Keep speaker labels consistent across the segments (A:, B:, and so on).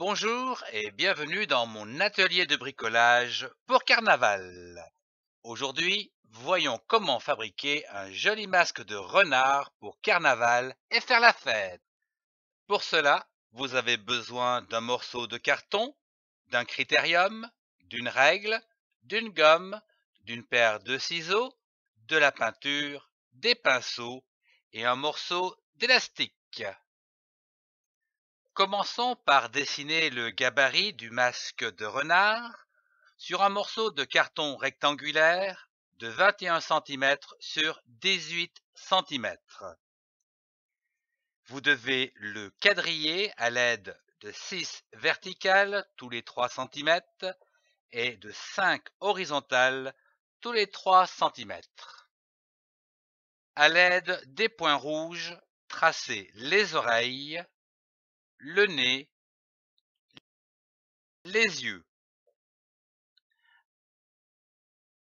A: Bonjour et bienvenue dans mon atelier de bricolage pour carnaval. Aujourd'hui, voyons comment fabriquer un joli masque de renard pour carnaval et faire la fête. Pour cela, vous avez besoin d'un morceau de carton, d'un critérium, d'une règle, d'une gomme, d'une paire de ciseaux, de la peinture, des pinceaux et un morceau d'élastique. Commençons par dessiner le gabarit du masque de renard sur un morceau de carton rectangulaire de 21 cm sur 18 cm. Vous devez le quadriller à l'aide de 6 verticales tous les 3 cm et de 5 horizontales tous les 3 cm. À l'aide
B: des points rouges, tracez les oreilles le nez, les yeux.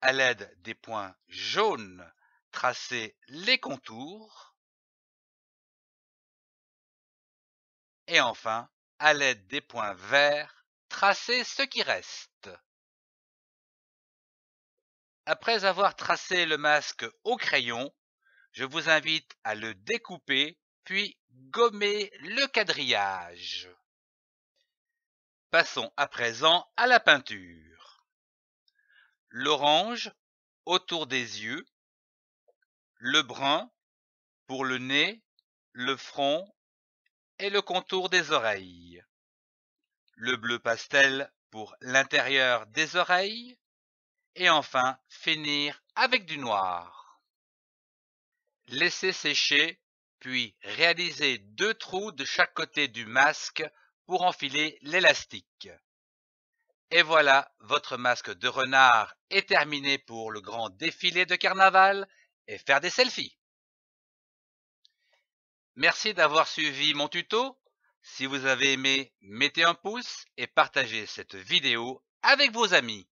B: À l'aide des points jaunes, tracez les contours. Et enfin, à l'aide des points verts, tracez ce qui reste.
A: Après avoir tracé le masque au crayon, je vous invite à le découper puis gommer le quadrillage. Passons à présent à la peinture. L'orange autour des yeux, le brun pour le nez, le front et le contour des oreilles, le bleu pastel pour l'intérieur des oreilles et enfin finir avec du noir. Laissez sécher puis réalisez deux trous de chaque côté du masque pour enfiler l'élastique. Et voilà, votre masque de renard est terminé pour le grand défilé de carnaval et faire des selfies. Merci d'avoir suivi mon tuto. Si vous avez
B: aimé, mettez un pouce et partagez cette vidéo avec vos amis.